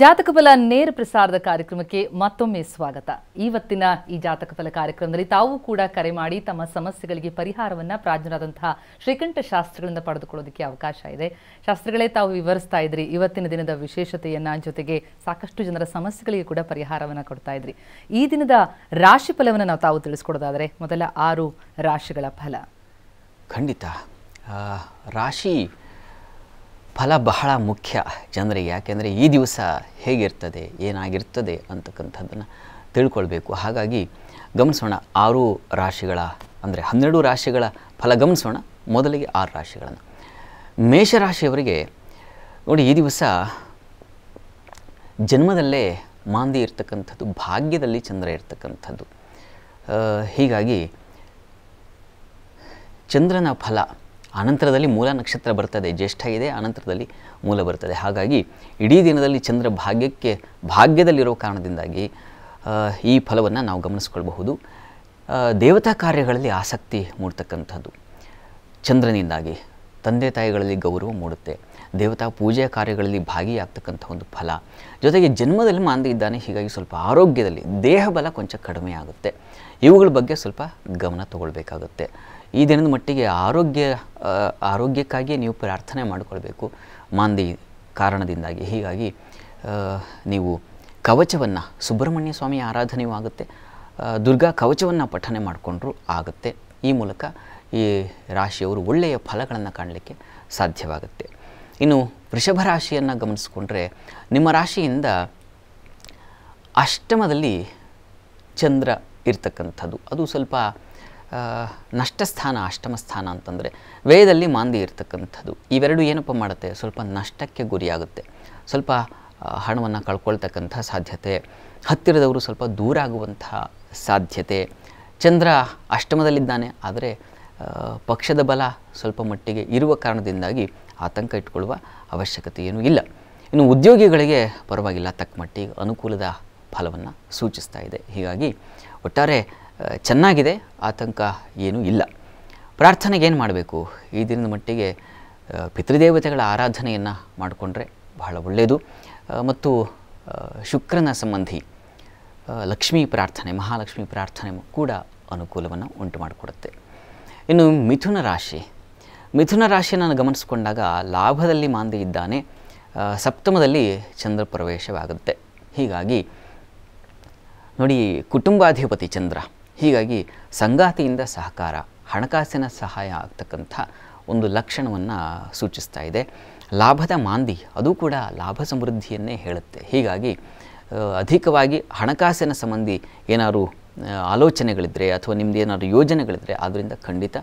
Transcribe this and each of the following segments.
ಜಾತಕ ಫಲ ನೇರ ಪ್ರಸಾರದ ಕಾರ್ಯಕ್ರಮಕ್ಕೆ ಮತ್ತೊಮ್ಮೆ ಸ್ವಾಗತ ಇವತ್ತಿನ ಈ ಜಾತಕ ಫಲ ಕಾರ್ಯಕ್ರಮದಲ್ಲಿ ತಾವು ಕೂಡ ಕರೆ ಮಾಡಿ ತಮ್ಮ ಸಮಸ್ಯೆಗಳಿಗೆ ಪರಿಹಾರವನ್ನ ಪ್ರಾಜ್ಞರಾದಂತಹ ಶ್ರೀಕಂಠ ಶಾಸ್ತ್ರಗಳಿಂದ ಪಡೆದುಕೊಳ್ಳೋದಕ್ಕೆ ಅವಕಾಶ ಇದೆ ಶಾಸ್ತ್ರಗಳೇ ತಾವು ವಿವರಿಸ್ತಾ ಇದ್ರಿ ಇವತ್ತಿನ ದಿನದ ವಿಶೇಷತೆಯನ್ನ ಜೊತೆಗೆ ಸಾಕಷ್ಟು ಜನರ ಸಮಸ್ಯೆಗಳಿಗೆ ಕೂಡ ಪರಿಹಾರವನ್ನ ಕೊಡ್ತಾ ಇದ್ರಿ ಈ ದಿನದ ರಾಶಿ ಫಲವನ್ನು ನಾವು ತಾವು ತಿಳಿಸ್ಕೊಡೋದಾದರೆ ಮೊದಲ ಆರು ರಾಶಿಗಳ ಫಲ ಖಂಡಿತ ರಾಶಿ ಫಲ ಬಹಳ ಮುಖ್ಯ ಜನರಿಗೆ ಯಾಕೆಂದರೆ ಈ ದಿವಸ ಹೇಗಿರ್ತದೆ ಏನಾಗಿರ್ತದೆ ಅಂತಕ್ಕಂಥದ್ದನ್ನು ತಿಳ್ಕೊಳ್ಬೇಕು ಹಾಗಾಗಿ ಗಮನಿಸೋಣ ಆರು ರಾಶಿಗಳ ಅಂದರೆ ಹನ್ನೆರಡು ರಾಶಿಗಳ ಫಲ ಗಮನಿಸೋಣ ಮೊದಲಿಗೆ ಆರು ರಾಶಿಗಳನ್ನು ಮೇಷರಾಶಿಯವರಿಗೆ ನೋಡಿ ಈ ದಿವಸ ಜನ್ಮದಲ್ಲೇ ಮಾಂದಿ ಇರ್ತಕ್ಕಂಥದ್ದು ಭಾಗ್ಯದಲ್ಲಿ ಚಂದ್ರ ಇರ್ತಕ್ಕಂಥದ್ದು ಹೀಗಾಗಿ ಚಂದ್ರನ ಫಲ ಅನಂತರದಲ್ಲಿ ಮೂಲ ನಕ್ಷತ್ರ ಬರ್ತದೆ ಜ್ಯೇಷ್ಠ ಇದೆ ಅನಂತರದಲ್ಲಿ ಮೂಲ ಬರ್ತದೆ ಹಾಗಾಗಿ ಇಡೀ ದಿನದಲ್ಲಿ ಚಂದ್ರ ಭಾಗ್ಯಕ್ಕೆ ಭಾಗ್ಯದಲ್ಲಿರೋ ಕಾರಣದಿಂದಾಗಿ ಈ ಫಲವನ್ನು ನಾವು ಗಮನಿಸ್ಕೊಳ್ಬಹುದು ದೇವತಾ ಕಾರ್ಯಗಳಲ್ಲಿ ಆಸಕ್ತಿ ಮೂಡ್ತಕ್ಕಂಥದ್ದು ಚಂದ್ರನಿಂದಾಗಿ ತಂದೆ ತಾಯಿಗಳಲ್ಲಿ ಗೌರವ ಮೂಡುತ್ತೆ ದೇವತಾ ಪೂಜೆಯ ಕಾರ್ಯಗಳಲ್ಲಿ ಭಾಗಿಯಾಗ್ತಕ್ಕಂಥ ಒಂದು ಫಲ ಜೊತೆಗೆ ಜನ್ಮದಲ್ಲಿ ಮಾಂದ ಇದ್ದಾನೆ ಹೀಗಾಗಿ ಸ್ವಲ್ಪ ಆರೋಗ್ಯದಲ್ಲಿ ದೇಹ ಬಲ ಕೊಂಚ ಕಡಿಮೆ ಆಗುತ್ತೆ ಇವುಗಳ ಬಗ್ಗೆ ಸ್ವಲ್ಪ ಗಮನ ತಗೊಳ್ಬೇಕಾಗುತ್ತೆ ಈ ದಿನದ ಮಟ್ಟಿಗೆ ಆರೋಗ್ಯ ಆರೋಗ್ಯಕ್ಕಾಗಿ ನೀವು ಪ್ರಾರ್ಥನೆ ಮಾಡಿಕೊಳ್ಬೇಕು ಮಾಂದಿ ಕಾರಣದಿಂದಾಗಿ ಹೀಗಾಗಿ ನೀವು ಕವಚವನ್ನು ಸುಬ್ರಹ್ಮಣ್ಯ ಸ್ವಾಮಿ ಆರಾಧನೆಯೂ ಆಗುತ್ತೆ ದುರ್ಗಾ ಕವಚವನ್ನು ಪಠನೆ ಮಾಡಿಕೊಂಡ್ರೂ ಆಗುತ್ತೆ ಈ ಮೂಲಕ ಈ ರಾಶಿಯವರು ಒಳ್ಳೆಯ ಫಲಗಳನ್ನು ಕಾಣಲಿಕ್ಕೆ ಸಾಧ್ಯವಾಗುತ್ತೆ ಇನ್ನು ವೃಷಭ ರಾಶಿಯನ್ನು ಗಮನಿಸಿಕೊಂಡ್ರೆ ನಿಮ್ಮ ರಾಶಿಯಿಂದ ಅಷ್ಟಮದಲ್ಲಿ ಚಂದ್ರ ಇರ್ತಕ್ಕಂಥದ್ದು ಅದು ಸ್ವಲ್ಪ ನಷ್ಟಸ್ಥಾನ ಅಷ್ಟಮ ಸ್ಥಾನ ಅಂತಂದರೆ ವೇದದಲ್ಲಿ ಮಾಂದಿ ಇರ್ತಕ್ಕಂಥದ್ದು ಇವೆರಡು ಏನಪ್ಪ ಮಾಡುತ್ತೆ ಸ್ವಲ್ಪ ನಷ್ಟಕ್ಕೆ ಗುರಿಯಾಗುತ್ತೆ ಸ್ವಲ್ಪ ಹಣವನ್ನು ಕಳ್ಕೊಳ್ತಕ್ಕಂಥ ಸಾಧ್ಯತೆ ಹತ್ತಿರದವರು ಸ್ವಲ್ಪ ದೂರ ಆಗುವಂಥ ಸಾಧ್ಯತೆ ಚಂದ್ರ ಅಷ್ಟಮದಲ್ಲಿದ್ದಾನೆ ಆದರೆ ಪಕ್ಷದ ಬಲ ಸ್ವಲ್ಪ ಮಟ್ಟಿಗೆ ಇರುವ ಕಾರಣದಿಂದಾಗಿ ಆತಂಕ ಇಟ್ಕೊಳ್ಳುವ ಅವಶ್ಯಕತೆ ಏನೂ ಇಲ್ಲ ಇನ್ನು ಉದ್ಯೋಗಿಗಳಿಗೆ ಪರವಾಗಿಲ್ಲ ತಕ್ಕ ಮಟ್ಟಿಗೆ ಅನುಕೂಲದ ಫಲವನ್ನು ಸೂಚಿಸ್ತಾ ಇದೆ ಹೀಗಾಗಿ ಒಟ್ಟಾರೆ ಚೆನ್ನಾಗಿದೆ ಆತಂಕ ಏನೂ ಇಲ್ಲ ಪ್ರಾರ್ಥನೆಗೇನು ಮಾಡಬೇಕು ಈ ದಿನದ ಮಟ್ಟಿಗೆ ಪಿತೃದೇವತೆಗಳ ಆರಾಧನೆಯನ್ನು ಮಾಡಿಕೊಂಡ್ರೆ ಬಹಳ ಒಳ್ಳೆಯದು ಮತ್ತು ಶುಕ್ರನ ಸಂಬಂಧಿ ಲಕ್ಷ್ಮೀ ಪ್ರಾರ್ಥನೆ ಮಹಾಲಕ್ಷ್ಮೀ ಪ್ರಾರ್ಥನೆ ಕೂಡ ಅನುಕೂಲವನ್ನು ಉಂಟು ಮಾಡಿಕೊಡುತ್ತೆ ಇನ್ನು ಮಿಥುನ ರಾಶಿ ಮಿಥುನ ರಾಶಿಯನ್ನು ಗಮನಿಸಿಕೊಂಡಾಗ ಲಾಭದಲ್ಲಿ ಮಾಂದಿ ಇದ್ದಾನೆ ಸಪ್ತಮದಲ್ಲಿ ಚಂದ್ರ ಪ್ರವೇಶವಾಗುತ್ತೆ ಹೀಗಾಗಿ ನೋಡಿ ಕುಟುಂಬಾಧಿಪತಿ ಚಂದ್ರ ಹೀಗಾಗಿ ಸಂಗಾತಿಯಿಂದ ಸಹಕಾರ ಹಣಕಾಸಿನ ಸಹಾಯ ಆಗ್ತಕ್ಕಂಥ ಒಂದು ಲಕ್ಷಣವನ್ನು ಸೂಚಿಸ್ತಾ ಇದೆ ಲಾಭದ ಮಾಂದಿ ಅದು ಕೂಡ ಲಾಭ ಸಮೃದ್ಧಿಯನ್ನೇ ಹೇಳುತ್ತೆ ಹೀಗಾಗಿ ಅಧಿಕವಾಗಿ ಹಣಕಾಸಿನ ಸಂಬಂಧಿ ಏನಾದರೂ ಆಲೋಚನೆಗಳಿದ್ದರೆ ಅಥವಾ ನಿಮ್ಮದು ಏನಾದರೂ ಯೋಜನೆಗಳಿದ್ದರೆ ಅದರಿಂದ ಖಂಡಿತ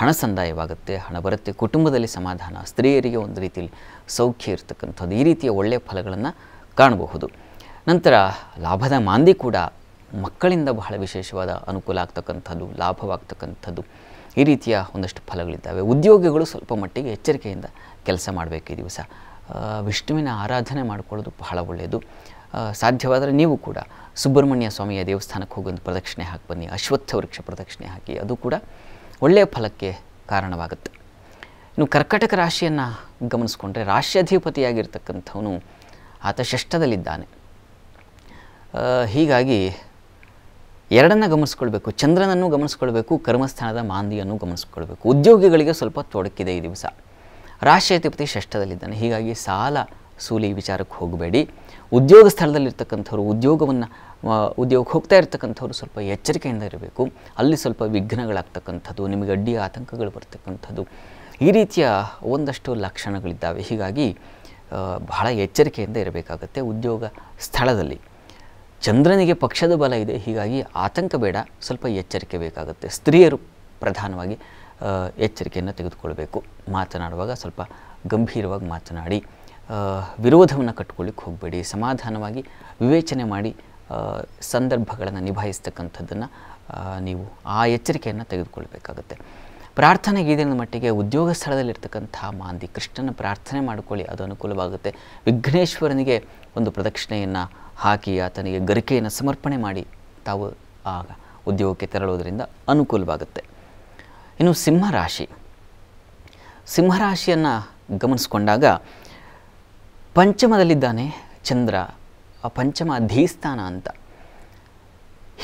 ಹಣ ಸಂದಾಯವಾಗುತ್ತೆ ಹಣ ಬರುತ್ತೆ ಕುಟುಂಬದಲ್ಲಿ ಸಮಾಧಾನ ಸ್ತ್ರೀಯರಿಗೆ ಒಂದು ರೀತಿಯಲ್ಲಿ ಸೌಖ್ಯ ಇರತಕ್ಕಂಥದ್ದು ಈ ರೀತಿಯ ಒಳ್ಳೆಯ ಫಲಗಳನ್ನು ಕಾಣಬಹುದು ನಂತರ ಲಾಭದ ಮಾಂದಿ ಕೂಡ ಮಕ್ಕಳಿಂದ ಬಹಳ ವಿಶೇಷವಾದ ಅನುಕೂಲ ಆಗ್ತಕ್ಕಂಥದ್ದು ಲಾಭವಾಗ್ತಕ್ಕಂಥದ್ದು ಈ ರೀತಿಯ ಒಂದಷ್ಟು ಫಲಗಳಿದ್ದಾವೆ ಉದ್ಯೋಗಿಗಳು ಸ್ವಲ್ಪ ಮಟ್ಟಿಗೆ ಎಚ್ಚರಿಕೆಯಿಂದ ಕೆಲಸ ಮಾಡಬೇಕು ಈ ದಿವಸ ವಿಷ್ಣುವಿನ ಆರಾಧನೆ ಮಾಡಿಕೊಳ್ಳೋದು ಬಹಳ ಒಳ್ಳೆಯದು ಸಾಧ್ಯವಾದರೆ ನೀವು ಕೂಡ ಸುಬ್ರಹ್ಮಣ್ಯ ಸ್ವಾಮಿಯ ದೇವಸ್ಥಾನಕ್ಕೆ ಹೋಗೊಂದು ಪ್ರದಕ್ಷಿಣೆ ಹಾಕಿ ಬನ್ನಿ ಅಶ್ವತ್ಥ ವೃಕ್ಷ ಪ್ರದಕ್ಷಿಣೆ ಹಾಕಿ ಅದು ಕೂಡ ಒಳ್ಳೆಯ ಫಲಕ್ಕೆ ಕಾರಣವಾಗುತ್ತೆ ಇನ್ನು ಕರ್ಕಟಕ ರಾಶಿಯನ್ನು ಗಮನಿಸ್ಕೊಂಡ್ರೆ ರಾಶ್ಯಾಧಿಪತಿಯಾಗಿರ್ತಕ್ಕಂಥವನು ಆತ ಷಷ್ಠದಲ್ಲಿದ್ದಾನೆ ಹೀಗಾಗಿ ಎರಡನ್ನು ಗಮನಿಸ್ಕೊಳ್ಬೇಕು ಚಂದ್ರನನ್ನು ಗಮನಿಸ್ಕೊಳ್ಬೇಕು ಕರ್ಮಸ್ಥಾನದ ಮಾಂದಿಯನ್ನು ಗಮನಿಸ್ಕೊಳ್ಬೇಕು ಉದ್ಯೋಗಿಗಳಿಗೆ ಸ್ವಲ್ಪ ತೊಡಕಿದೆ ಈ ದಿವಸ ರಾಷ್ಟ್ರಾಧಿಪತಿ ಷಷ್ಠದಲ್ಲಿದ್ದಾನೆ ಹೀಗಾಗಿ ಸಾಲ ಸೂಲಿ ವಿಚಾರಕ್ಕೆ ಹೋಗಬೇಡಿ ಉದ್ಯೋಗ ಸ್ಥಳದಲ್ಲಿರ್ತಕ್ಕಂಥವ್ರು ಉದ್ಯೋಗವನ್ನು ಉದ್ಯೋಗಕ್ಕೆ ಹೋಗ್ತಾ ಇರ್ತಕ್ಕಂಥವ್ರು ಸ್ವಲ್ಪ ಎಚ್ಚರಿಕೆಯಿಂದ ಇರಬೇಕು ಅಲ್ಲಿ ಸ್ವಲ್ಪ ವಿಘ್ನಗಳಾಗ್ತಕ್ಕಂಥದ್ದು ನಿಮಗೆ ಅಡ್ಡಿಯ ಆತಂಕಗಳು ಬರ್ತಕ್ಕಂಥದ್ದು ಈ ರೀತಿಯ ಒಂದಷ್ಟು ಲಕ್ಷಣಗಳಿದ್ದಾವೆ ಹೀಗಾಗಿ ಬಹಳ ಎಚ್ಚರಿಕೆಯಿಂದ ಇರಬೇಕಾಗತ್ತೆ ಉದ್ಯೋಗ ಸ್ಥಳದಲ್ಲಿ ಚಂದ್ರನಿಗೆ ಪಕ್ಷದ ಬಲ ಇದೆ ಹೀಗಾಗಿ ಆತಂಕ ಬೇಡ ಸ್ವಲ್ಪ ಎಚ್ಚರಿಕೆ ಬೇಕಾಗುತ್ತೆ ಸ್ತ್ರೀಯರು ಪ್ರಧಾನವಾಗಿ ಎಚ್ಚರಿಕೆಯನ್ನು ತೆಗೆದುಕೊಳ್ಬೇಕು ಮಾತನಾಡುವಾಗ ಸ್ವಲ್ಪ ಗಂಭೀರವಾಗಿ ಮಾತನಾಡಿ ವಿರೋಧವನ್ನು ಕಟ್ಕೊಳ್ಳಿಕ್ಕೆ ಹೋಗಬೇಡಿ ಸಮಾಧಾನವಾಗಿ ವಿವೇಚನೆ ಮಾಡಿ ಸಂದರ್ಭಗಳನ್ನು ನಿಭಾಯಿಸ್ತಕ್ಕಂಥದ್ದನ್ನು ನೀವು ಆ ಎಚ್ಚರಿಕೆಯನ್ನು ತೆಗೆದುಕೊಳ್ಬೇಕಾಗುತ್ತೆ ಪ್ರಾರ್ಥನೆ ಗೀದಿನ ಮಟ್ಟಿಗೆ ಉದ್ಯೋಗ ಸ್ಥಳದಲ್ಲಿರ್ತಕ್ಕಂಥ ಮಾಂದಿ ಕೃಷ್ಣನ ಪ್ರಾರ್ಥನೆ ಮಾಡಿಕೊಳ್ಳಿ ಅದು ಅನುಕೂಲವಾಗುತ್ತೆ ವಿಘ್ನೇಶ್ವರನಿಗೆ ಒಂದು ಪ್ರದಕ್ಷಿಣೆಯನ್ನು ಹಾಕಿ ಆತನಿಗೆ ಗರಿಕೆಯನ್ನು ಸಮರ್ಪಣೆ ಮಾಡಿ ತಾವು ಆ ಉದ್ಯೋಗಕ್ಕೆ ತೆರಳುವುದರಿಂದ ಅನುಕೂಲವಾಗುತ್ತೆ ಇನ್ನು ಸಿಂಹರಾಶಿ ಸಿಂಹರಾಶಿಯನ್ನು ಗಮನಿಸ್ಕೊಂಡಾಗ ಪಂಚಮದಲ್ಲಿದ್ದಾನೆ ಚಂದ್ರ ಆ ಪಂಚಮ ಧೀಸ್ಥಾನ ಅಂತ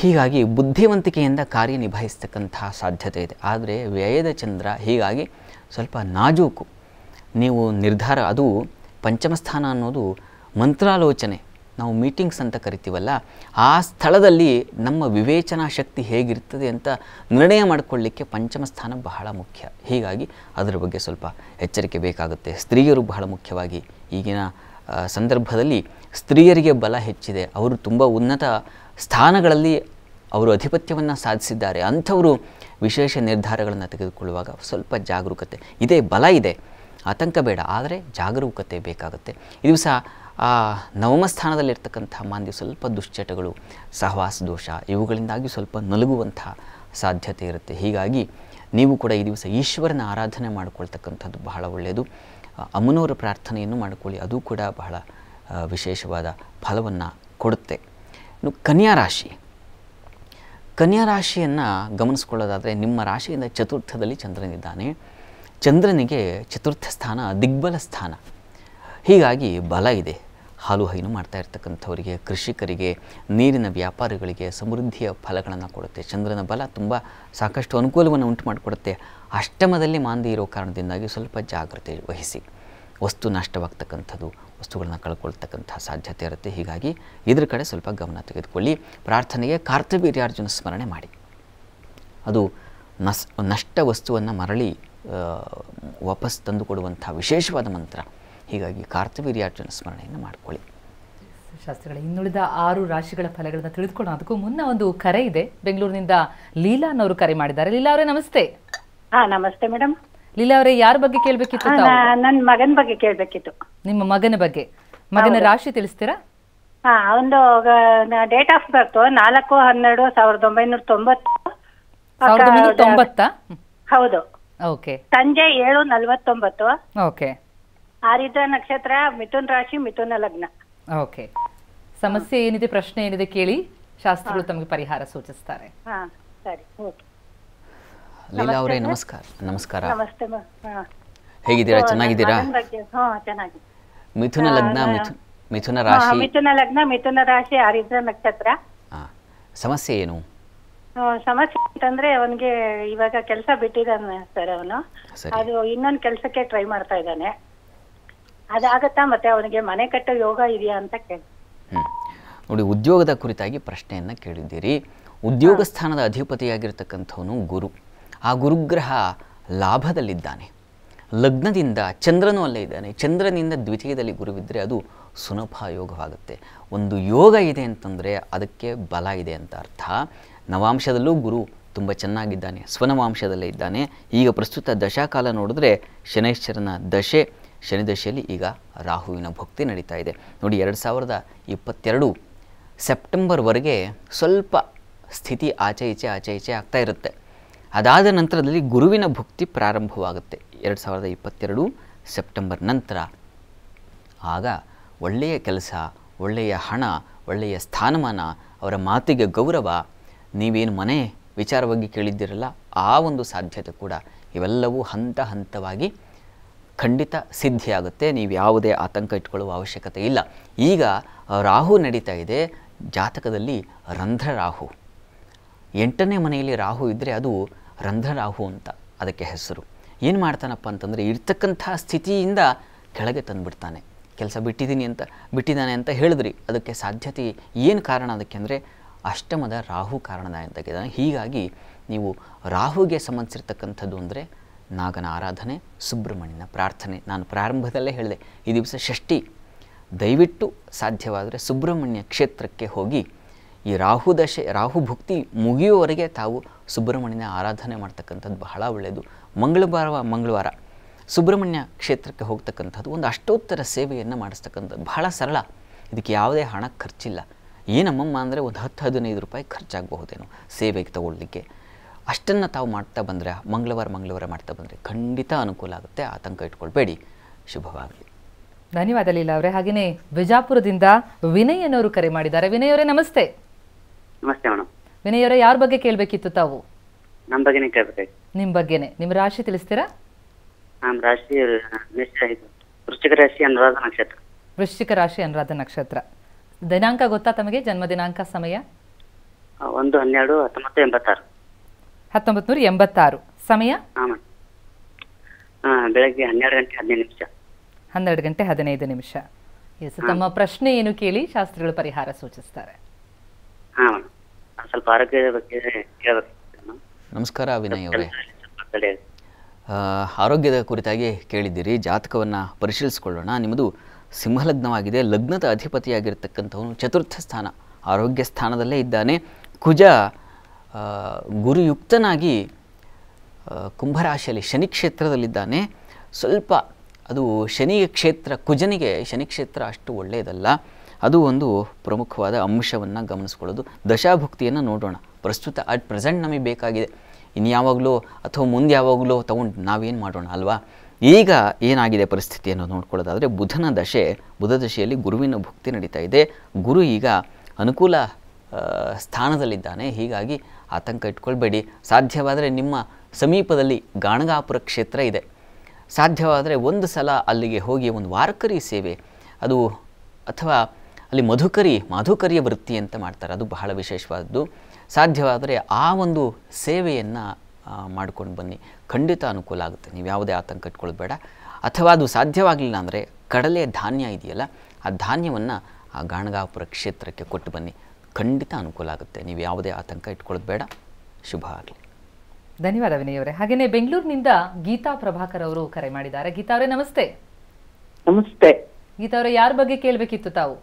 ಹೀಗಾಗಿ ಬುದ್ಧಿವಂತಿಕೆಯಿಂದ ಕಾರ್ಯನಿಭಾಯಿಸ್ತಕ್ಕಂತಹ ಸಾಧ್ಯತೆ ಇದೆ ಆದರೆ ವ್ಯಯದ ಚಂದ್ರ ಹೀಗಾಗಿ ಸ್ವಲ್ಪ ನಾಜೂಕು ನೀವು ನಿರ್ಧಾರ ಅದು ಪಂಚಮಸ್ಥಾನ ಅನ್ನೋದು ಮಂತ್ರಾಲೋಚನೆ ನಾವು ಮೀಟಿಂಗ್ಸ್ ಅಂತ ಕರಿತೀವಲ್ಲ ಆ ಸ್ಥಳದಲ್ಲಿ ನಮ್ಮ ವಿವೇಚನಾ ಶಕ್ತಿ ಹೇಗಿರ್ತದೆ ಅಂತ ನಿರ್ಣಯ ಮಾಡಿಕೊಳ್ಳಿಕ್ಕೆ ಪಂಚಮ ಸ್ಥಾನ ಬಹಳ ಮುಖ್ಯ ಹೀಗಾಗಿ ಅದರ ಬಗ್ಗೆ ಸ್ವಲ್ಪ ಎಚ್ಚರಿಕೆ ಬೇಕಾಗುತ್ತೆ ಸ್ತ್ರೀಯರು ಬಹಳ ಮುಖ್ಯವಾಗಿ ಈಗಿನ ಸಂದರ್ಭದಲ್ಲಿ ಸ್ತ್ರೀಯರಿಗೆ ಬಲ ಹೆಚ್ಚಿದೆ ಅವರು ತುಂಬ ಉನ್ನತ ಸ್ಥಾನಗಳಲ್ಲಿ ಅವರು ಅಧಿಪತ್ಯವನ್ನು ಸಾಧಿಸಿದ್ದಾರೆ ಅಂಥವರು ವಿಶೇಷ ನಿರ್ಧಾರಗಳನ್ನು ತೆಗೆದುಕೊಳ್ಳುವಾಗ ಸ್ವಲ್ಪ ಜಾಗರೂಕತೆ ಇದೇ ಬಲ ಇದೆ ಆತಂಕ ಬೇಡ ಆದರೆ ಜಾಗರೂಕತೆ ಬೇಕಾಗುತ್ತೆ ಇದು ಸಹ ಆ ನವಮ ಸ್ಥಾನದಲ್ಲಿರ್ತಕ್ಕಂಥ ಮಾಂದ್ಯ ಸ್ವಲ್ಪ ದುಶ್ಚಟಗಳು ಸಹವಾಸ ದೋಷ ಇವುಗಳಿಂದಾಗಿ ಸ್ವಲ್ಪ ನಲುಗುವಂಥ ಸಾಧ್ಯತೆ ಇರುತ್ತೆ ಹೀಗಾಗಿ ನೀವು ಕೂಡ ಈ ದಿವಸ ಈಶ್ವರನ ಆರಾಧನೆ ಮಾಡಿಕೊಳ್ತಕ್ಕಂಥದ್ದು ಬಹಳ ಒಳ್ಳೆಯದು ಅಮ್ಮನವರ ಪ್ರಾರ್ಥನೆಯನ್ನು ಮಾಡಿಕೊಳ್ಳಿ ಅದು ಕೂಡ ಬಹಳ ವಿಶೇಷವಾದ ಫಲವನ್ನು ಕೊಡುತ್ತೆ ಇನ್ನು ಕನ್ಯಾ ರಾಶಿ ಕನ್ಯಾ ರಾಶಿಯನ್ನು ಗಮನಿಸ್ಕೊಳ್ಳೋದಾದರೆ ನಿಮ್ಮ ರಾಶಿಯಿಂದ ಚತುರ್ಥದಲ್ಲಿ ಚಂದ್ರನಿದ್ದಾನೆ ಚಂದ್ರನಿಗೆ ಚತುರ್ಥ ಸ್ಥಾನ ದಿಗ್ಬಲ ಸ್ಥಾನ ಹೀಗಾಗಿ ಬಲ ಇದೆ ಹಾಲು ಹೈನು ಮಾಡ್ತಾ ಇರ್ತಕ್ಕಂಥವರಿಗೆ ಕೃಷಿಕರಿಗೆ ನೀರಿನ ವ್ಯಾಪಾರಿಗಳಿಗೆ ಸಮೃದ್ಧಿಯ ಫಲಗಳನ್ನು ಕೊಡುತ್ತೆ ಚಂದ್ರನ ಬಲ ತುಂಬ ಸಾಕಷ್ಟು ಅನುಕೂಲವನ್ನು ಉಂಟು ಮಾಡಿಕೊಡುತ್ತೆ ಅಷ್ಟಮದಲ್ಲಿ ಮಾಂದಿ ಇರೋ ಕಾರಣದಿಂದಾಗಿ ಸ್ವಲ್ಪ ಜಾಗ್ರತೆ ವಹಿಸಿ ವಸ್ತು ನಷ್ಟವಾಗ್ತಕ್ಕಂಥದ್ದು ವಸ್ತುಗಳನ್ನು ಕಳ್ಕೊಳ್ತಕ್ಕಂಥ ಸಾಧ್ಯತೆ ಇರುತ್ತೆ ಹೀಗಾಗಿ ಇದ್ರ ಕಡೆ ಸ್ವಲ್ಪ ಗಮನ ತೆಗೆದುಕೊಳ್ಳಿ ಪ್ರಾರ್ಥನೆಗೆ ಕಾರ್ತವೀರ್ಯಾರ್ಜುನ ಸ್ಮರಣೆ ಮಾಡಿ ಅದು ನಸ್ ನಷ್ಟ ವಸ್ತುವನ್ನು ಮರಳಿ ವಾಪಸ್ ತಂದುಕೊಡುವಂಥ ವಿಶೇಷವಾದ ಮಂತ್ರ ಹೀಗಾಗಿ ಕಾರ್ತವೀರ್ಯಾರ್ಜುನ ಸ್ಮರಣೆಯನ್ನು ಮಾಡಿಕೊಳ್ಳಿ ಶಾಸ್ತ್ರಿಗಳ ಇನ್ನುಳಿದ ಆರು ರಾಶಿಗಳ ಫಲಗಳನ್ನು ತಿಳಿದುಕೊಂಡು ಅದಕ್ಕೂ ಮುನ್ನ ಒಂದು ಕರೆ ಇದೆ ಬೆಂಗಳೂರಿನಿಂದ ಲೀಲಾ ಅನ್ನೋರು ಕರೆ ಮಾಡಿದ್ದಾರೆ ಲೀಲಾ ಅವರೇ ನಮಸ್ತೆ ಹಾ ನಮಸ್ತೆ ಮೇಡಮ್ ಲೀಲಾ ಅವರೇ ಯಾರ ಬಗ್ಗೆ ಕೇಳಬೇಕಿತ್ತು ನನ್ನ ಮಗನ ಬಗ್ಗೆ ಕೇಳಬೇಕಿತ್ತು ನಿಮ್ಮ ಮಗನ ಬಗ್ಗೆ ಮಗನ ರಾಶಿ ತಿಳಿಸ್ತೀರಾ ಹಾ ಒಂದು ಡೇಟ್ ಆಫ್ ಬರ್ತ್ ನಾಲ್ಕು ಹನ್ನೆರಡು ಸಾವಿರದ ಒಂಬೈನೂರ ತೊಂಬತ್ತು ಹೌದು ಓಕೆ ಸಂಜೆ ಏಳು ನಲ್ವತ್ತೊಂಬತ್ತು ಓಕೆ ಆರಿದ್ರ ನಕ್ಷತ್ರ ಮಿಥುನ್ ರಾಶಿ ಮಿಥುನ ಲಗ್ನ ಓಕೆ ಸಮಸ್ಯೆ ಏನಿದೆ ಪ್ರಶ್ನೆ ಏನಿದೆ ಕೇಳಿ ಶಾಸ್ತ್ರಗಳು ತಮಗೆ ಪರಿಹಾರ ಸೂಚಿಸ್ತಾರೆ ಹಾ ಸರಿ ಓಕೆ ಲೀಲಾ ಅವರೇ ನಮಸ್ಕಾರ ನಮಸ್ಕಾರ ನಮಸ್ತೆ ಹಾ. ಹೇಗಿದ್ದೀರಾ ಚೆನ್ನಾಗಿದ್ದೀರಾ ಚೆನ್ನಾಗಿ ಮಿಥುನ ಲಗ್ನ ಮಿಥು- ಮಿಥುನ ರಾಶಿ ಮಿಥುನ ಲಗ್ನ ಮಿಥುನ ರಾಶಿ ಆರಿದ್ರ ನಕ್ಷತ್ರ ಸಮಸ್ಯೆ ಏನು ಆ, ಸಮಸ್ಯೆ ಅಂತಂದ್ರೆ ಅವನ್ಗೆ ಇವಾಗ ಕೆಲಸ ಬಿಟ್ಟಿದ್ದಾನೆ ಸರ್ ಅವನು ಅದು ಇನ್ನೊಂದ್ ಕೆಲಸಕ್ಕೆ ಟ್ರೈ ಮಾಡ್ತಾ ಇದ್ದಾನೆ ಅದಾಗತ್ತಾ ಮತ್ತೆ ಅವನಿಗೆ ಮನೆ ಕಟ್ಟೋ ಯೋಗ ಇದೆಯಾ ಅಂತ ಕೇಳಿ ನೋಡಿ ಉದ್ಯೋಗದ ಕುರಿತಾಗಿ ಪ್ರಶ್ನೆಯನ್ನು ಕೇಳಿದ್ದೀರಿ ಉದ್ಯೋಗ ಸ್ಥಾನದ ಅಧಿಪತಿಯಾಗಿರ್ತಕ್ಕಂಥವನು ಗುರು ಆ ಗುರುಗ್ರಹ ಲಾಭದಲ್ಲಿದ್ದಾನೆ ಲಗ್ನದಿಂದ ಚಂದ್ರನು ಅಲ್ಲೇ ಇದ್ದಾನೆ ಚಂದ್ರನಿಂದ ದ್ವಿತೀಯದಲ್ಲಿ ಗುರುವಿದ್ದರೆ ಅದು ಸುನಭ ಯೋಗವಾಗುತ್ತೆ ಒಂದು ಯೋಗ ಇದೆ ಅಂತಂದರೆ ಅದಕ್ಕೆ ಬಲ ಇದೆ ಅಂತ ಅರ್ಥ ನವಾಂಶದಲ್ಲೂ ಗುರು ತುಂಬ ಚೆನ್ನಾಗಿದ್ದಾನೆ ಸ್ವನವಾಂಶದಲ್ಲೇ ಇದ್ದಾನೆ ಈಗ ಪ್ರಸ್ತುತ ದಶಾಕಾಲ ನೋಡಿದ್ರೆ ಶನೈಶ್ಚರನ ದಶೆ ಶನಿದಶೆಯಲ್ಲಿ ಈಗ ರಾಹುವಿನ ಭಕ್ತಿ ನಡೀತಾ ಇದೆ ನೋಡಿ ಎರಡು ಸಾವಿರದ ಇಪ್ಪತ್ತೆರಡು ಸೆಪ್ಟೆಂಬರ್ವರೆಗೆ ಸ್ವಲ್ಪ ಸ್ಥಿತಿ ಆಚೆ ಈಚೆ ಆಚೆ ಈಚೆ ಆಗ್ತಾ ಇರುತ್ತೆ ಅದಾದ ನಂತರದಲ್ಲಿ ಗುರುವಿನ ಭಕ್ತಿ ಪ್ರಾರಂಭವಾಗುತ್ತೆ ಎರಡು ಸಾವಿರದ ಇಪ್ಪತ್ತೆರಡು ಸೆಪ್ಟೆಂಬರ್ ನಂತರ ಆಗ ಒಳ್ಳೆಯ ಕೆಲಸ ಒಳ್ಳೆಯ ಹಣ ಒಳ್ಳೆಯ ಸ್ಥಾನಮಾನ ಅವರ ಮಾತಿಗೆ ಗೌರವ ನೀವೇನು ಮನೆ ವಿಚಾರವಾಗಿ ಕೇಳಿದ್ದೀರಲ್ಲ ಆ ಒಂದು ಸಾಧ್ಯತೆ ಕೂಡ ಇವೆಲ್ಲವೂ ಹಂತ ಹಂತವಾಗಿ ಖಂಡಿತ ಸಿದ್ಧಿಯಾಗುತ್ತೆ ನೀವು ಯಾವುದೇ ಆತಂಕ ಇಟ್ಕೊಳ್ಳುವ ಅವಶ್ಯಕತೆ ಇಲ್ಲ ಈಗ ರಾಹು ನಡೀತಾ ಇದೆ ಜಾತಕದಲ್ಲಿ ರಾಹು ಎಂಟನೇ ಮನೆಯಲ್ಲಿ ರಾಹು ಇದ್ದರೆ ಅದು ರಂಧ್ರರಾಹು ಅಂತ ಅದಕ್ಕೆ ಹೆಸರು ಏನು ಮಾಡ್ತಾನಪ್ಪ ಅಂತಂದರೆ ಇರ್ತಕ್ಕಂಥ ಸ್ಥಿತಿಯಿಂದ ಕೆಳಗೆ ತಂದುಬಿಡ್ತಾನೆ ಕೆಲಸ ಬಿಟ್ಟಿದ್ದೀನಿ ಅಂತ ಬಿಟ್ಟಿದ್ದಾನೆ ಅಂತ ಹೇಳಿದ್ರಿ ಅದಕ್ಕೆ ಸಾಧ್ಯತೆ ಏನು ಕಾರಣ ಅದಕ್ಕೆ ಅಂದರೆ ಅಷ್ಟಮದ ರಾಹು ಕಾರಣದಾಗಿದ್ದಾನೆ ಹೀಗಾಗಿ ನೀವು ರಾಹುಗೆ ಸಂಬಂಧಿಸಿರ್ತಕ್ಕಂಥದ್ದು ಅಂದರೆ ನಾಗನ ಆರಾಧನೆ ಸುಬ್ರಹ್ಮಣ್ಯನ ಪ್ರಾರ್ಥನೆ ನಾನು ಪ್ರಾರಂಭದಲ್ಲೇ ಹೇಳಿದೆ ಈ ದಿವಸ ಷಷ್ಠಿ ದಯವಿಟ್ಟು ಸಾಧ್ಯವಾದರೆ ಸುಬ್ರಹ್ಮಣ್ಯ ಕ್ಷೇತ್ರಕ್ಕೆ ಹೋಗಿ ಈ ರಾಹು ದಶೆ ರಾಹು ಭುಕ್ತಿ ಮುಗಿಯುವವರೆಗೆ ತಾವು ಸುಬ್ರಹ್ಮಣ್ಯನ ಆರಾಧನೆ ಮಾಡ್ತಕ್ಕಂಥದ್ದು ಬಹಳ ಒಳ್ಳೆಯದು ಮಂಗಳವಾರ ಮಂಗಳವಾರ ಸುಬ್ರಹ್ಮಣ್ಯ ಕ್ಷೇತ್ರಕ್ಕೆ ಹೋಗ್ತಕ್ಕಂಥದ್ದು ಒಂದು ಅಷ್ಟೋತ್ತರ ಸೇವೆಯನ್ನು ಮಾಡಿಸ್ತಕ್ಕಂಥದ್ದು ಬಹಳ ಸರಳ ಇದಕ್ಕೆ ಯಾವುದೇ ಹಣ ಖರ್ಚಿಲ್ಲ ಏನಮ್ಮಮ್ಮ ಅಂದರೆ ಒಂದು ಹತ್ತು ಹದಿನೈದು ರೂಪಾಯಿ ಖರ್ಚಾಗಬಹುದೇನು ಸೇವೆಗೆ ತಗೊಳ್ಳಲಿಕ್ಕೆ ಅಷ್ಟನ್ನು ತಾವು ಮಾಡ್ತಾ ಬಂದರೆ ಮಂಗಳವಾರ ಮಂಗಳವಾರ ಮಾಡ್ತಾ ಬಂದರೆ ಖಂಡಿತ ಅನುಕೂಲ ಆಗುತ್ತೆ ಆತಂಕ ಇಟ್ಕೊಳ್ಬೇಡಿ ಶುಭವಾಗಲಿ ಧನ್ಯವಾದ ಲೀಲಾ ಅವರೇ ಹಾಗೆಯೇ ಬಿಜಾಪುರದಿಂದ ವಿನಯ್ ಅನ್ನೋರು ಕರೆ ಮಾಡಿದ್ದಾರೆ ವಿನಯ್ ಅವರೇ ನಮಸ್ತೆ ನಮಸ್ತೆ ಮೇಡಮ್ ವಿನಯ್ ಅವರೇ ಯಾರ ಬಗ್ಗೆ ಕೇಳಬೇಕಿತ್ತು ತಾವು ನಮ್ಮ ಬಗ್ಗೆನೇ ಕೇಳಬೇಕು ನಿಮ್ಮ ಬಗ್ಗೆನೇ ನಿಮ್ಮ ರಾಶಿ ತಿಳಿಸ್ತೀರಾ ನಮ್ಮ ರಾಶಿ ವೃಶ್ಚಿಕ ರಾಶಿ ಅನುರಾಧ ನಕ್ಷತ್ರ ವೃಶ್ಚಿಕ ರಾಶಿ ಅನುರಾಧ ನಕ್ಷತ್ರ ದಿನಾಂಕ ಗೊತ್ತಾ ತಮಗೆ ಜನ್ಮ ದಿನಾಂಕ ಸಮಯ ಒಂದು ಹನ್ನೆರಡು ಹತ್ತೊಂಬತ್ತು ಎಂಬತ್ತಾರು ಹತ್ತೊಂಬತ್ತು ನೂರ ಎಂಬತ್ತಾರು ಸಮಯ ಬೆಳಗ್ಗೆ ಹನ್ನೆರಡು ಗಂಟೆ ಹದಿನೈದು ನಿಮಿಷ ಹನ್ನೆರಡು ಗಂಟೆ ಹದಿನೈದು ನಿಮಿಷ ಎಸ್ ತಮ್ಮ ಪ್ರಶ್ನೆ ಏನು ಕೇಳಿ ಶಾಸ್ತ್ರಿಗಳು ಪರಿಹಾರ ಸೂಚಿಸ್ತಾರೆ ಸ್ವಲ್ಪ ಆರೋಗ್ಯದ ಬಗ್ಗೆ ನಮಸ್ಕಾರ ವಿನಯ್ ಅವರೇ ಆರೋಗ್ಯದ ಕುರಿತಾಗಿ ಕೇಳಿದ್ದೀರಿ ಜಾತಕವನ್ನು ಪರಿಶೀಲಿಸಿಕೊಳ್ಳೋಣ ನಿಮ್ಮದು ಸಿಂಹಲಗ್ನವಾಗಿದೆ ಲಗ್ನದ ಅಧಿಪತಿಯಾಗಿರ್ತಕ್ಕಂಥವನು ಚತುರ್ಥ ಸ್ಥಾನ ಆರೋಗ್ಯ ಸ್ಥಾನದಲ್ಲೇ ಇದ್ದಾನೆ ಕುಜ ಗುರುಯುಕ್ತನಾಗಿ ಕುಂಭರಾಶಿಯಲ್ಲಿ ಶನಿ ಕ್ಷೇತ್ರದಲ್ಲಿದ್ದಾನೆ ಸ್ವಲ್ಪ ಅದು ಶನಿಯ ಕ್ಷೇತ್ರ ಕುಜನಿಗೆ ಶನಿ ಕ್ಷೇತ್ರ ಅಷ್ಟು ಒಳ್ಳೆಯದಲ್ಲ ಅದು ಒಂದು ಪ್ರಮುಖವಾದ ಅಂಶವನ್ನು ಗಮನಿಸ್ಕೊಳ್ಳೋದು ದಶಾಭುಕ್ತಿಯನ್ನು ನೋಡೋಣ ಪ್ರಸ್ತುತ ಅಟ್ ಪ್ರೆಸೆಂಟ್ ನಮಗೆ ಬೇಕಾಗಿದೆ ಇನ್ಯಾವಾಗಲೋ ಅಥವಾ ಮುಂದೆ ಯಾವಾಗಲೋ ತಗೊಂಡು ನಾವೇನು ಮಾಡೋಣ ಅಲ್ವಾ ಈಗ ಏನಾಗಿದೆ ಪರಿಸ್ಥಿತಿಯನ್ನು ನೋಡ್ಕೊಳ್ಳೋದಾದರೆ ಬುಧನ ದಶೆ ಬುಧ ದಶೆಯಲ್ಲಿ ಗುರುವಿನ ಭುಕ್ತಿ ನಡೀತಾ ಇದೆ ಗುರು ಈಗ ಅನುಕೂಲ ಸ್ಥಾನದಲ್ಲಿದ್ದಾನೆ ಹೀಗಾಗಿ ಆತಂಕ ಇಟ್ಕೊಳ್ಬೇಡಿ ಸಾಧ್ಯವಾದರೆ ನಿಮ್ಮ ಸಮೀಪದಲ್ಲಿ ಗಾಣಗಾಪುರ ಕ್ಷೇತ್ರ ಇದೆ ಸಾಧ್ಯವಾದರೆ ಒಂದು ಸಲ ಅಲ್ಲಿಗೆ ಹೋಗಿ ಒಂದು ವಾರಕರಿ ಸೇವೆ ಅದು ಅಥವಾ ಅಲ್ಲಿ ಮಧುಕರಿ ಮಾಧುಕರಿಯ ವೃತ್ತಿ ಅಂತ ಮಾಡ್ತಾರೆ ಅದು ಬಹಳ ವಿಶೇಷವಾದದ್ದು ಸಾಧ್ಯವಾದರೆ ಆ ಒಂದು ಸೇವೆಯನ್ನು ಮಾಡ್ಕೊಂಡು ಬನ್ನಿ ಖಂಡಿತ ಅನುಕೂಲ ಆಗುತ್ತೆ ನೀವು ಯಾವುದೇ ಆತಂಕ ಇಟ್ಕೊಳ್ಬೇಡ ಅಥವಾ ಅದು ಸಾಧ್ಯವಾಗಲಿಲ್ಲ ಅಂದರೆ ಕಡಲೆ ಧಾನ್ಯ ಇದೆಯಲ್ಲ ಆ ಧಾನ್ಯವನ್ನು ಆ ಗಾಣಗಾಪುರ ಕ್ಷೇತ್ರಕ್ಕೆ ಕೊಟ್ಟು ಬನ್ನಿ ಖಂಡಿತ ಅನುಕೂಲ ಆಗುತ್ತೆ ನೀವು ಯಾವುದೇ ಆತಂಕ ಇಟ್ಕೊಳ್ಳೋದು ಬೇಡ ಶುಭ ಆಗಲಿ ಧನ್ಯವಾದ ವಿನಯ್ ಅವರೇ ಹಾಗೆಯೇ ಬೆಂಗಳೂರಿನಿಂದ ಗೀತಾ ಪ್ರಭಾಕರ್ ಅವರು ಕರೆ ಮಾಡಿದ್ದಾರೆ ಗೀತಾ ಅವರೇ ನಮಸ್ತೆ ನಮಸ್ತೆ ಗೀತಾ ಅವರೇ ಯಾರ ಬಗ್ಗೆ ಕೇಳಬೇಕಿತ್ತು ತಾವು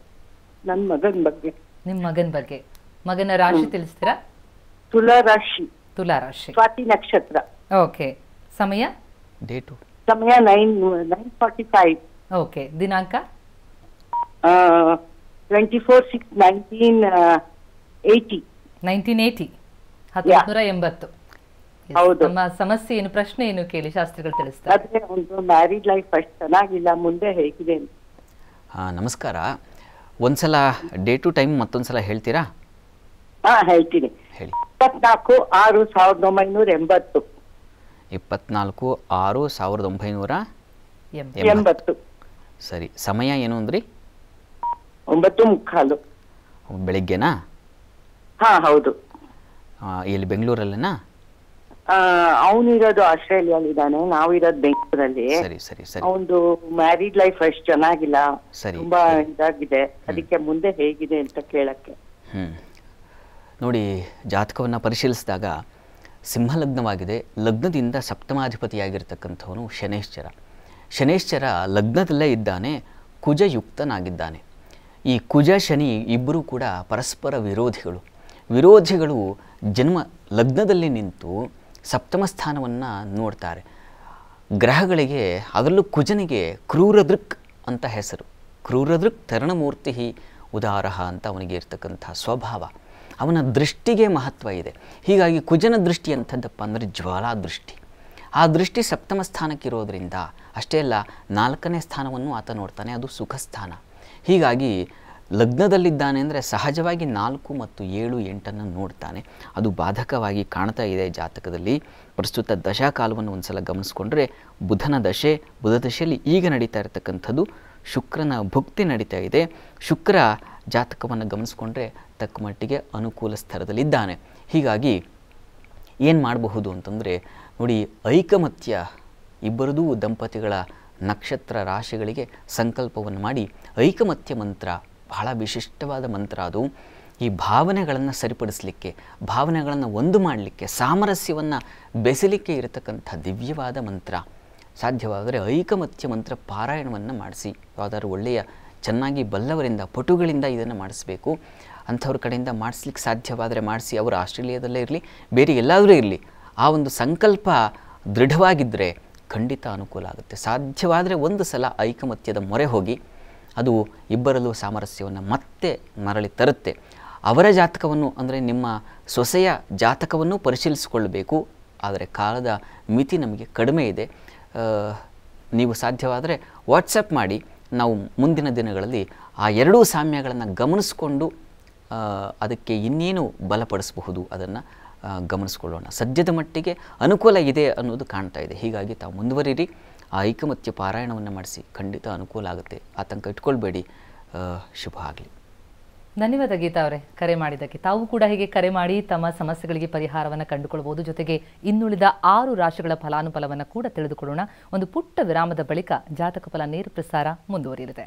ನನ್ನ ಮಗನ ಬಗ್ಗೆ ನಿಮ್ಮ ಮಗನ ಬಗ್ಗೆ ಮಗನ ರಾಶಿ ತಿಳಿಸ್ತೀರಾ ತುಲಾ ರಾಶಿ ತುಲಾ ರಾಶಿ ಸ್ವಾತಿ ನಕ್ಷತ್ರ ಓಕೆ ಸಮಯ ಡೇಟು ಸಮಯ nine nine forty five okay ದಿನಾಂಕ twenty four six nineteen eighty nineteen eighty ಹತ್ತೊಂಬತ್ತು ಎಂಬತ್ತು ನಮ್ಮ ಸಮಸ್ಯೆ ಏನು ಪ್ರಶ್ನೆ ಏನು ಕೇಳಿ ಶಾಸ್ತ್ರಿಗಳು ತಿಳಿಸ್ತಾರೆ ಒಂದು ಮ್ಯಾರಿಡ್ ಲೈಫ್ ಅಷ್ಟು ಚೆನ್ನಾಗಿಲ್ಲ ಮುಂದೆ ಹೇಗಿದೆ ನಮಸ್ಕಾರ ಒಂದ್ಸಲ ಡೇ ಟು ಟೈಮ್ ಮತ್ತೊಂದ್ಸಲ ಹೇಳ್ತೀರಾ ಹಾ ಹೇಳ್ತೀನಿ ಹೇಳಿ ಇಪ್ಪತ್ನಾಲ್ಕು ಆರು ಸಾವಿರದ ಒಂಬೈನೂರ ಎಂಬತ್ತು ಇಪ್ಪತ್ನಾಲ್ಕು ಆರು ಸಾವಿರದ ಒಂಬೈನೂರ ಎಂಬತ್ತು ಸರಿ ಸಮಯ ಏನು ಅಂದ್ರಿ ಒಂಬತ್ತು ಮುಕ್ಕಾಲು ಬೆಳಿಗ್ಗೆನಾ ಹಾ ಹೌದು ಆ, ಎಲ್ಲಿ ಬೆಂಗಳೂರಲ್ಲೇನಾ ಅವನಿರೋದು ನಾವು ನಾವಿರೋದು ಬೆಂಗಳೂರಲ್ಲಿ ಸರಿ ಸರಿ ಸರಿ ಅವನದು ಮ್ಯಾರಿಡ್ ಲೈಫ್ ಅಷ್ಟು ಚೆನ್ನಾಗಿಲ್ಲ ಸರಿ, ತುಂಬಾ ಇದಾಗಿದೆ ಅದಕ್ಕೆ ಮುಂದೆ ಹೇಗಿದೆ ಅಂತ ಕೇಳಕ್ಕೆ ಹ್ಮ್ ನೋಡಿ ಜಾತಕವನ್ನ ಪರಿಶೀಲಿಸಿದಾಗ ಸಿಂಹಲಗ್ನವಾಗಿದೆ ಲಗ್ನದಿಂದ ಸಪ್ತಮಾಧಿಪತಿಯಾಗಿರ್ತಕ್ಕಂಥವನು ಶನೇಶ್ಚರ ಶನೇಶ್ಚರ ಲಗ್ನದಲ್ಲೇ ಇದ್ದಾನೆ ಕುಜಯುಕ್ತನಾಗಿದ್ದಾನೆ ಈ ಕುಜ ಶನಿ ಇಬ್ಬರೂ ಕೂಡ ಪರಸ್ಪರ ವಿರೋಧಿಗಳು ವಿರೋಧಿಗಳು ಜನ್ಮ ಲಗ್ನದಲ್ಲಿ ನಿಂತು ಸಪ್ತಮ ಸ್ಥಾನವನ್ನು ನೋಡ್ತಾರೆ ಗ್ರಹಗಳಿಗೆ ಅದರಲ್ಲೂ ಕುಜನಿಗೆ ಕ್ರೂರದೃಕ್ ಅಂತ ಹೆಸರು ಕ್ರೂರದೃಕ್ ತರಣಮೂರ್ತಿ ಉದಾರಹ ಅಂತ ಅವನಿಗೆ ಇರ್ತಕ್ಕಂಥ ಸ್ವಭಾವ ಅವನ ದೃಷ್ಟಿಗೆ ಮಹತ್ವ ಇದೆ ಹೀಗಾಗಿ ಕುಜನ ದೃಷ್ಟಿ ಅಂಥದ್ದಪ್ಪ ಅಂದರೆ ಜ್ವಾಲಾ ದೃಷ್ಟಿ ಆ ದೃಷ್ಟಿ ಸಪ್ತಮ ಸ್ಥಾನಕ್ಕಿರೋದ್ರಿಂದ ಅಷ್ಟೇ ಅಲ್ಲ ನಾಲ್ಕನೇ ಸ್ಥಾನವನ್ನು ಆತ ನೋಡ್ತಾನೆ ಅದು ಸುಖ ಸ್ಥಾನ ಹೀಗಾಗಿ ಲಗ್ನದಲ್ಲಿದ್ದಾನೆ ಅಂದರೆ ಸಹಜವಾಗಿ ನಾಲ್ಕು ಮತ್ತು ಏಳು ಎಂಟನ್ನು ನೋಡ್ತಾನೆ ಅದು ಬಾಧಕವಾಗಿ ಕಾಣ್ತಾ ಇದೆ ಜಾತಕದಲ್ಲಿ ಪ್ರಸ್ತುತ ದಶಾಕಾಲವನ್ನು ಒಂದು ಸಲ ಗಮನಿಸ್ಕೊಂಡ್ರೆ ಬುಧನ ದಶೆ ಬುಧ ದಶೆಯಲ್ಲಿ ಈಗ ನಡೀತಾ ಇರತಕ್ಕಂಥದ್ದು ಶುಕ್ರನ ಭುಕ್ತಿ ನಡೀತಾ ಇದೆ ಶುಕ್ರ ಜಾತಕವನ್ನು ಗಮನಿಸ್ಕೊಂಡ್ರೆ ತಕ್ಕ ಮಟ್ಟಿಗೆ ಅನುಕೂಲ ಸ್ಥರದಲ್ಲಿದ್ದಾನೆ ಹೀಗಾಗಿ ಏನು ಮಾಡಬಹುದು ಅಂತಂದರೆ ನೋಡಿ ಐಕಮತ್ಯ ಇಬ್ಬರದೂ ದಂಪತಿಗಳ ನಕ್ಷತ್ರ ರಾಶಿಗಳಿಗೆ ಸಂಕಲ್ಪವನ್ನು ಮಾಡಿ ಐಕಮತ್ಯ ಮಂತ್ರ ಬಹಳ ವಿಶಿಷ್ಟವಾದ ಮಂತ್ರ ಅದು ಈ ಭಾವನೆಗಳನ್ನು ಸರಿಪಡಿಸಲಿಕ್ಕೆ ಭಾವನೆಗಳನ್ನು ಒಂದು ಮಾಡಲಿಕ್ಕೆ ಸಾಮರಸ್ಯವನ್ನು ಬೆಸಲಿಕ್ಕೆ ಇರತಕ್ಕಂಥ ದಿವ್ಯವಾದ ಮಂತ್ರ ಸಾಧ್ಯವಾದರೆ ಐಕಮತ್ಯ ಮಂತ್ರ ಪಾರಾಯಣವನ್ನು ಮಾಡಿಸಿ ಯಾವುದಾದ್ರು ಒಳ್ಳೆಯ ಚೆನ್ನಾಗಿ ಬಲ್ಲವರಿಂದ ಪಟುಗಳಿಂದ ಇದನ್ನು ಮಾಡಿಸಬೇಕು ಅಂಥವ್ರ ಕಡೆಯಿಂದ ಮಾಡಿಸ್ಲಿಕ್ಕೆ ಸಾಧ್ಯವಾದರೆ ಮಾಡಿಸಿ ಅವರು ಆಸ್ಟ್ರೇಲಿಯಾದಲ್ಲೇ ಇರಲಿ ಬೇರೆ ಎಲ್ಲಾದರೂ ಇರಲಿ ಆ ಒಂದು ಸಂಕಲ್ಪ ದೃಢವಾಗಿದ್ದರೆ ಖಂಡಿತ ಅನುಕೂಲ ಆಗುತ್ತೆ ಸಾಧ್ಯವಾದರೆ ಒಂದು ಸಲ ಐಕಮತ್ಯದ ಮೊರೆ ಹೋಗಿ ಅದು ಇಬ್ಬರಲ್ಲೂ ಸಾಮರಸ್ಯವನ್ನು ಮತ್ತೆ ಮರಳಿ ತರುತ್ತೆ ಅವರ ಜಾತಕವನ್ನು ಅಂದರೆ ನಿಮ್ಮ ಸೊಸೆಯ ಜಾತಕವನ್ನು ಪರಿಶೀಲಿಸಿಕೊಳ್ಳಬೇಕು ಆದರೆ ಕಾಲದ ಮಿತಿ ನಮಗೆ ಕಡಿಮೆ ಇದೆ ನೀವು ಸಾಧ್ಯವಾದರೆ ವಾಟ್ಸಪ್ ಮಾಡಿ ನಾವು ಮುಂದಿನ ದಿನಗಳಲ್ಲಿ ಆ ಎರಡೂ ಸಾಮ್ಯಗಳನ್ನು ಗಮನಿಸಿಕೊಂಡು ಅದಕ್ಕೆ ಇನ್ನೇನು ಬಲಪಡಿಸಬಹುದು ಅದನ್ನು ಗಮನಿಸ್ಕೊಳ್ಳೋಣ ಸದ್ಯದ ಮಟ್ಟಿಗೆ ಅನುಕೂಲ ಇದೆ ಅನ್ನೋದು ಕಾಣ್ತಾ ಇದೆ ಹೀಗಾಗಿ ತಾವು ಮುಂದುವರಿರಿ ಆ ಐಕಮತ್ಯ ಪಾರಾಯಣವನ್ನು ಮಾಡಿಸಿ ಖಂಡಿತ ಅನುಕೂಲ ಆಗುತ್ತೆ ಆತಂಕ ಇಟ್ಕೊಳ್ಬೇಡಿ ಶುಭ ಆಗಲಿ ಧನ್ಯವಾದ ಗೀತಾ ಅವರೇ ಕರೆ ಮಾಡಿದ್ದಕ್ಕೆ ತಾವು ಕೂಡ ಹೀಗೆ ಕರೆ ಮಾಡಿ ತಮ್ಮ ಸಮಸ್ಯೆಗಳಿಗೆ ಪರಿಹಾರವನ್ನು ಕಂಡುಕೊಳ್ಳಬಹುದು ಜೊತೆಗೆ ಇನ್ನುಳಿದ ಆರು ರಾಶಿಗಳ ಫಲಾನುಫಲವನ್ನು ಕೂಡ ತಿಳಿದುಕೊಳ್ಳೋಣ ಒಂದು ಪುಟ್ಟ ವಿರಾಮದ ಬಳಿಕ ಜಾತಕ ಫಲ ನೇರ ಪ್ರಸಾರ ಮುಂದುವರಿಯಲಿದೆ